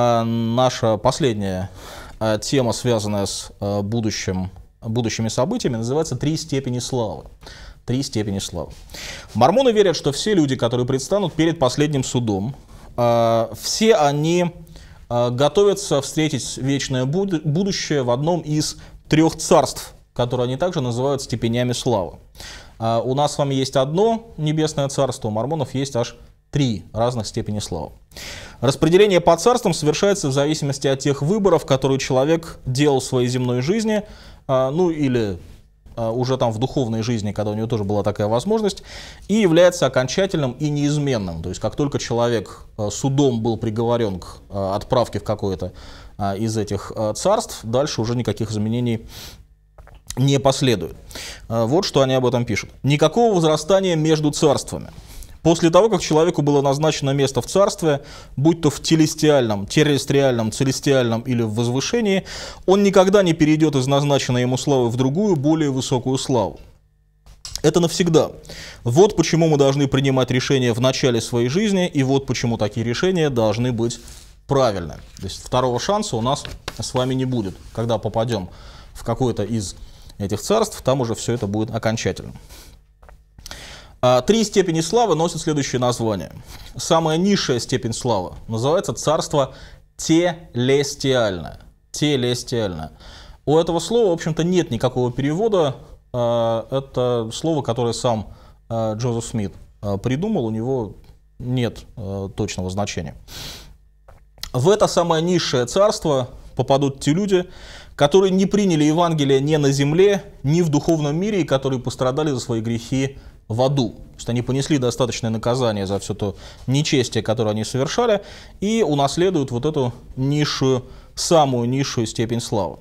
А, наша последняя а, тема, связанная с а, будущим, будущими событиями, называется «Три степени славы». Три степени славы. Мормоны верят, что все люди, которые предстанут перед последним судом, все они готовятся встретить вечное будущее в одном из трех царств, которые они также называют степенями славы. У нас с вами есть одно небесное царство, у мормонов есть аж три разных степени славы. Распределение по царствам совершается в зависимости от тех выборов, которые человек делал в своей земной жизни, а, ну или а, уже там в духовной жизни, когда у него тоже была такая возможность, и является окончательным и неизменным. То есть как только человек а, судом был приговорен к отправке в какое-то из этих царств, дальше уже никаких изменений не последует. Вот что они об этом пишут. Никакого возрастания между царствами. После того, как человеку было назначено место в царстве, будь то в телестиальном, террестриальном, целестиальном или в возвышении, он никогда не перейдет из назначенной ему славы в другую, более высокую славу. Это навсегда. Вот почему мы должны принимать решения в начале своей жизни, и вот почему такие решения должны быть правильны. То есть второго шанса у нас с вами не будет. Когда попадем в какое-то из этих царств, там уже все это будет окончательно. А, три степени славы носят следующее название. Самая низшая степень славы называется царство телестиальное. Телестиальное. У этого слова, в общем-то, нет никакого перевода. А, это слово, которое сам а, Джозеф Смит придумал, у него нет точного значения. В это самое низшее царство попадут те люди, которые не приняли Евангелие ни на земле, ни в духовном мире, и которые пострадали за свои грехи в аду, что они понесли достаточное наказание за все то нечестие, которое они совершали, и унаследуют вот эту низшую, самую низшую степень славы.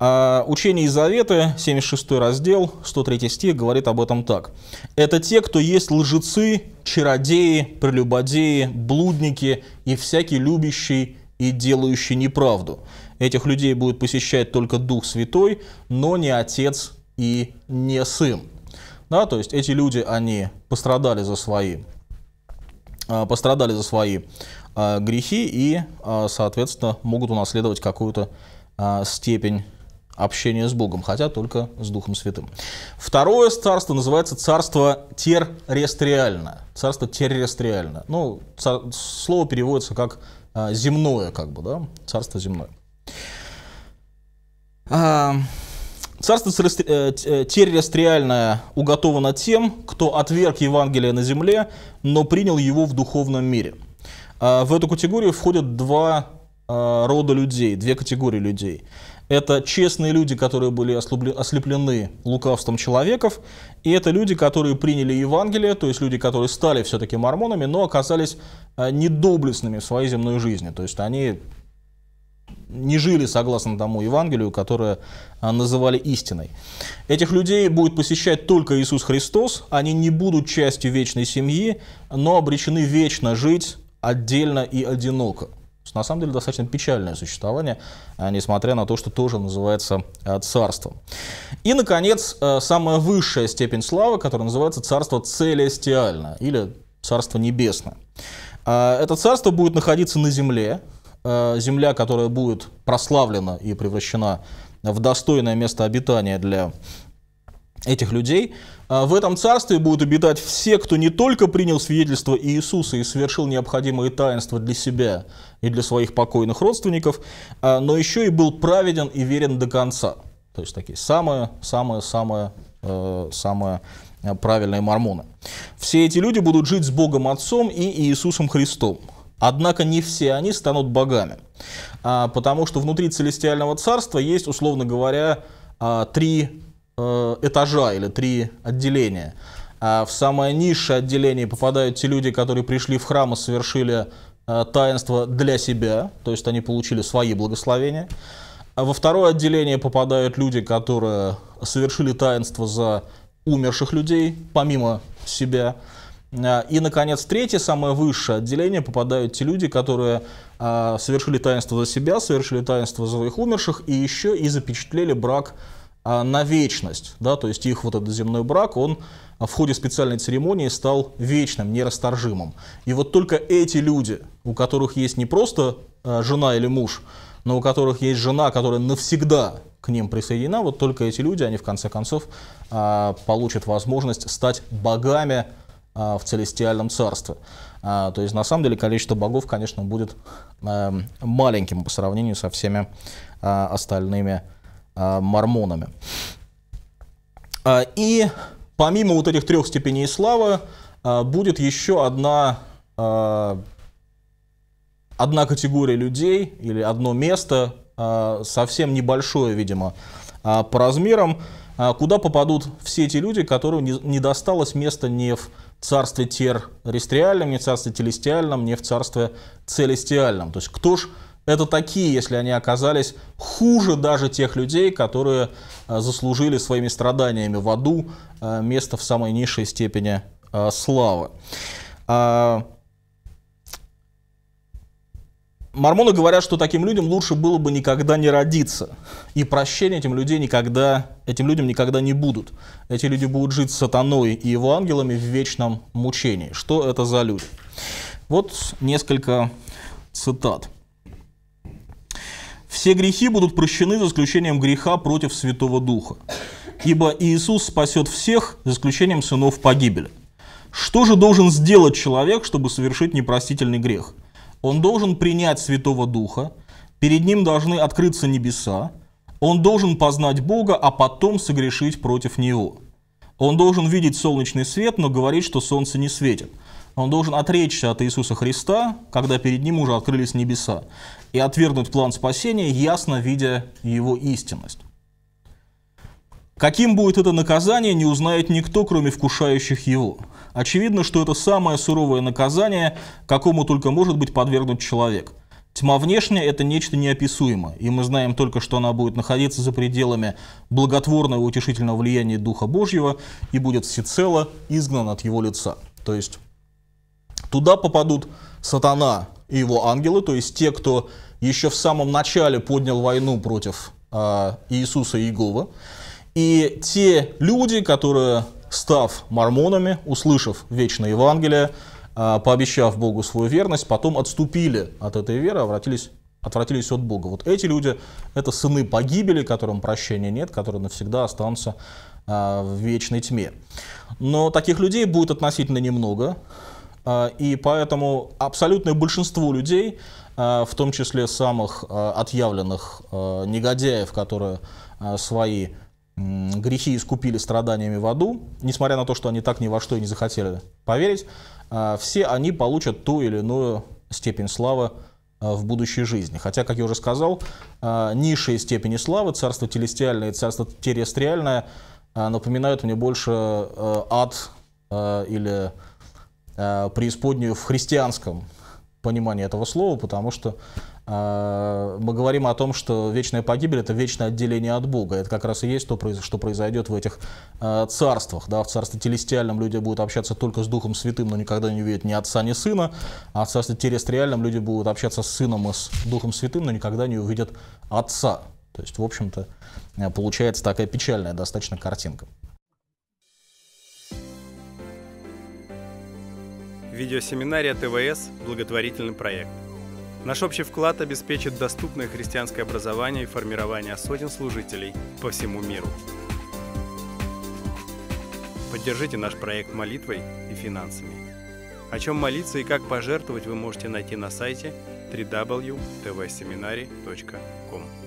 А учение Завета, 76 раздел, 103 стих, говорит об этом так. «Это те, кто есть лжецы, чародеи, прелюбодеи, блудники и всякий любящий и делающий неправду. Этих людей будет посещать только Дух Святой, но не Отец и не Сын». Да, то есть эти люди, они пострадали за свои, а, пострадали за свои а, грехи и, а, соответственно, могут унаследовать какую-то степень общения с Богом, хотя только с Духом Святым. Второе царство называется царство террестриально. Царство террестриально. Ну, цар слово переводится как земное, как бы, да, царство земное. Царство э, э, террестриальное уготовано тем, кто отверг Евангелие на земле, но принял его в духовном мире. А, в эту категорию входят два а, рода людей, две категории людей. Это честные люди, которые были ослеплены лукавством человеков, и это люди, которые приняли Евангелие, то есть люди, которые стали все-таки мормонами, но оказались а, недоблестными в своей земной жизни. То есть они не жили согласно тому Евангелию, которое а, называли истиной. Этих людей будет посещать только Иисус Христос, они не будут частью вечной семьи, но обречены вечно жить отдельно и одиноко. На самом деле достаточно печальное существование, а, несмотря на то, что тоже называется а, царством. И, наконец, самая высшая степень славы, которая называется царство целестиально или царство небесное. Это царство будет находиться на земле, Э, земля, которая будет прославлена и превращена в достойное место обитания для этих людей. Э, в этом царстве будут обитать все, кто не только принял свидетельство Иисуса и совершил необходимые таинства для себя и для своих покойных родственников, э, но еще и был праведен и верен до конца. То есть такие самые, самые, самые, самые правильные мормоны. Все эти люди будут жить с Богом Отцом и Иисусом Христом. Однако не все они станут богами, а, потому что внутри Целестиального Царства есть, условно говоря, а, три э, этажа или три отделения. А, в самое низшее отделение попадают те люди, которые пришли в храм и совершили таинство для себя, то есть они получили свои благословения. Во второе отделение попадают люди, которые совершили таинство за умерших людей, помимо себя. А, и, наконец, третье, самое высшее отделение попадают те люди, которые а, совершили таинство за себя, совершили таинство за своих умерших и еще и запечатлели брак а, на вечность. Да? То есть их вот этот земной брак, он в ходе специальной церемонии стал вечным, нерасторжимым. И вот только эти люди, у которых есть не просто жена или муж, но у которых есть жена, которая навсегда к ним присоединена, вот только эти люди, они в конце концов получат возможность стать богами а, в Целестиальном царстве. А, то есть, на самом деле, количество богов, конечно, будет а, маленьким по сравнению со всеми остальными мормонами. И помимо вот этих трех степеней славы, будет еще одна, одна категория людей или одно место, совсем небольшое, видимо, по размерам, куда попадут все те люди, которым не досталось места не в царстве тер рестриальном, не в царстве телестиальном, не в царстве целестиальном. То есть кто ж это такие, если они оказались хуже даже тех людей, которые э, заслужили своими страданиями в аду э, место в самой низшей степени э, славы. А, Мормоны говорят, что таким людям лучше было бы никогда не родиться. И прощения этим, людей никогда, этим людям никогда не будут. Эти люди будут жить с сатаной и его ангелами в вечном мучении. Что это за люди? Вот несколько цитат. «Все грехи будут прощены за исключением греха против Святого Духа, ибо Иисус спасет всех за исключением сынов погибели. Что же должен сделать человек, чтобы совершить непростительный грех?» Он должен принять Святого Духа, перед ним должны открыться небеса, он должен познать Бога, а потом согрешить против Него. Он должен видеть солнечный свет, но говорить, что солнце не светит. Он должен отречься от Иисуса Христа, когда перед ним уже открылись небеса, и отвергнуть план спасения, ясно видя его истинность. Каким будет это наказание, не узнает никто, кроме вкушающих его. Очевидно, что это самое суровое наказание, какому только может быть подвергнут человек. Тьма внешняя – это нечто неописуемое, и мы знаем только, что она будет находиться за пределами благотворного и утешительного влияния Духа Божьего и будет всецело изгнан от его лица. То есть туда попадут сатана и его ангелы, то есть те, кто еще в самом начале поднял войну против э, Иисуса и Иеговы, и те люди, которые, став мормонами, услышав вечное Евангелие, а, пообещав Богу свою верность, потом отступили от этой веры, обратились отвратились от Бога. Вот эти люди – это сыны погибели, которым прощения нет, которые навсегда останутся а, в вечной тьме. Но таких людей будет относительно немного, а, и поэтому абсолютное большинство людей, в том числе самых отъявленных негодяев, которые свои грехи искупили страданиями в аду, несмотря на то, что они так ни во что и не захотели поверить, а, все они получат ту или иную степень славы а, в будущей жизни. Хотя, как я уже сказал, а, низшие степени славы, царство телестиальное и царство терестриальное, напоминают мне больше ад или преисподнюю в христианском понимании этого слова, потому что э, мы говорим о том, что вечная погибель это вечное отделение от Бога. Это как раз и есть то, что произойдет в этих э, царствах. Да? В царстве телестиальном люди будут общаться только с Духом Святым, но никогда не увидят ни отца, ни сына. А в царстве терестриальном люди будут общаться с сыном и с Духом Святым, но никогда не увидят отца. То есть, в общем-то, э, получается такая печальная достаточно картинка. Видеосеминария ТВС – благотворительный проект. Наш общий вклад обеспечит доступное христианское образование и формирование сотен служителей по всему миру. Поддержите наш проект молитвой и финансами. О чем молиться и как пожертвовать вы можете найти на сайте www.tvseminary.com.